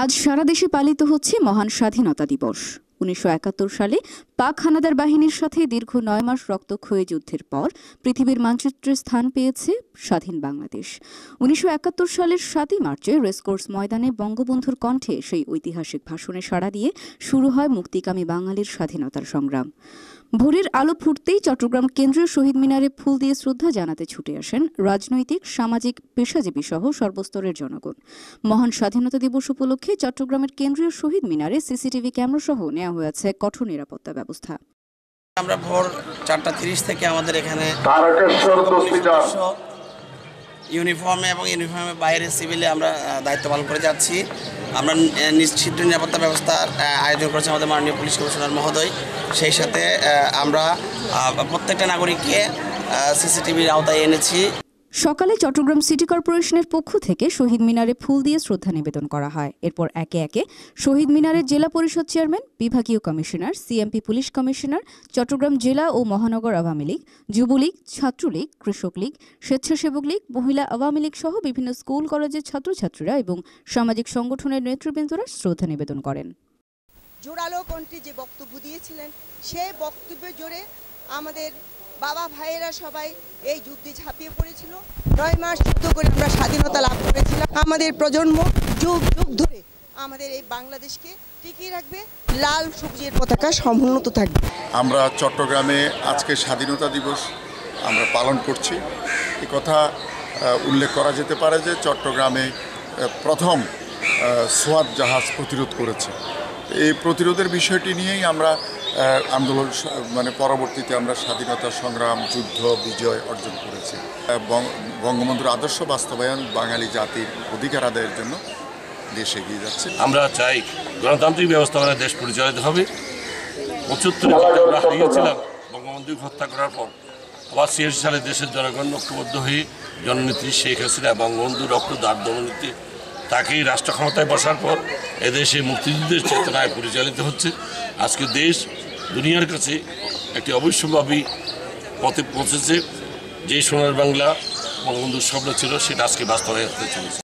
আজ সারা দেশে পালিত হচ্ছে মহান স্বাধীনতা দিবস উনিশশো সালে পাক হানাদার বাহিনীর সাথে দীর্ঘ নয় মাস রক্তক্ষয়ী যুদ্ধের পর পৃথিবীর মানচিত্রে স্থান পেয়েছে স্বাধীন বাংলাদেশ উনিশশো সালের সাতই মার্চে রেসকোর্স ময়দানে বঙ্গবন্ধুর কণ্ঠে সেই ঐতিহাসিক ভাষণে সাড়া দিয়ে শুরু হয় মুক্তিকামী বাঙালির স্বাধীনতার সংগ্রাম ভোরের আলো ফুটতেই চট্টগ্রাম কেন্দ্রীয় শহীদ মিনারে ফুল দিয়ে শ্রদ্ধা জানাতে ছুটে আসেন রাজনৈতিক সামাজিক পেশাজীবী সহ সর্বস্তরের জনগণ মহান স্বাধীনতা দিবস উপলক্ষে চট্টগ্রামের কেন্দ্রীয় শহীদ মিনারে সিসিটিভি ক্যামেরা সহ নেওয়া হয়েছে কঠোর নিরাপত্তা ব্যবস্থা আমরা ভোর চারটা তিরিশ থেকে আমাদের এখানে ইউনিফর্মে এবং ইউনিফর্মে বাইরে সিভিলে আমরা দায়িত্ব পালন করে যাচ্ছি আমরা নিশ্চিত নিরাপত্তা ব্যবস্থার আয়োজন করেছি আমাদের মাননীয় পুলিশ কমিশনার মহোদয় সেই সাথে আমরা প্রত্যেকটা নাগরিককে সিসিটিভির আওতায় এনেছি সকালে চট্টগ্রাম সিটি কর্পোরেশনের পক্ষ থেকে শহীদ মিনারে ফুল দিয়ে শ্রদ্ধা নিবেদন করা হয় এরপর একে একে শহীদ মিনারের জেলা পরিষদ চেয়ারম্যান বিভাগীয় commissioner CMP police commissioner Chattogram জেলা ও মহানগর আওয়ামী লীগ যুবলীগ ছাত্রলীগ কৃষক লীগ স্বেচ্ছাসেবক লীগ মহিলা আওয়ামী লীগ সহ বিভিন্ন স্কুল কলেজের ছাত্রছাত্রীরা এবং সামাজিক সংগঠনের নেতৃবৃন্দরা শ্রদ্ধা নিবেদন করেন জোরালো কণ্ঠে যে বক্তব্য দিয়েছিলেন সে বক্তব্য জোরে আমাদের বাবা ভাইয়েরা সবাই এই যুদ্ধে ঝাঁপিয়ে পড়েছিল নয় মাস যুদ্ধ করে আমরা স্বাধীনতা লাভ করেছিলাম আমাদের প্রজন্ম যুগ যুগ ধরে আমাদের এই বাংলাদেশকে টিকিয়ে রাখবে লাল সবজির পতাকা সমুন্নত থাকবে আমরা চট্টগ্রামে আজকে স্বাধীনতা দিবস আমরা পালন করছি এ কথা উল্লেখ করা যেতে পারে যে চট্টগ্রামে প্রথম সোয়াদ জাহাজ প্রতিরোধ করেছে এই প্রতিরোধের বিষয়টি নিয়েই আমরা আন্দোলন মানে পরবর্তীতে আমরা স্বাধীনতা সংগ্রাম যুদ্ধ বিজয় অর্জন করেছি বঙ্গবন্ধুর আদর্শ বাস্তবায়ন বাঙালি জাতির অধিকার আদায়ের জন্য দেশ এগিয়ে যাচ্ছে আমরা চাই গণতান্ত্রিক ব্যবস্থাপনায় দেশ পরিচালিত হবে পঁচাত্তর আমরা হারিয়েছিলাম বঙ্গবন্ধু হত্যা করার পর আবার ছিয়াশি সালে দেশের জনগণ ঐক্যবদ্ধ হয়ে জননেত্রী শেখ হাসিনা বঙ্গবন্ধুর দার দমনীতি তাকেই রাষ্ট্র ক্ষমতায় বসার পর এদেশে মুক্তিযুদ্ধের চেতনায় পরিচালিত হচ্ছে আজকে দেশ দুনিয়ার কাছে একটি অবশ্যভাবী পথে পৌঁছেছে যে সোনার বাংলা বঙ্গবন্ধুর স্বপ্ন ছিল সেটা আজকে বাস্তবায়ন হতে চলেছে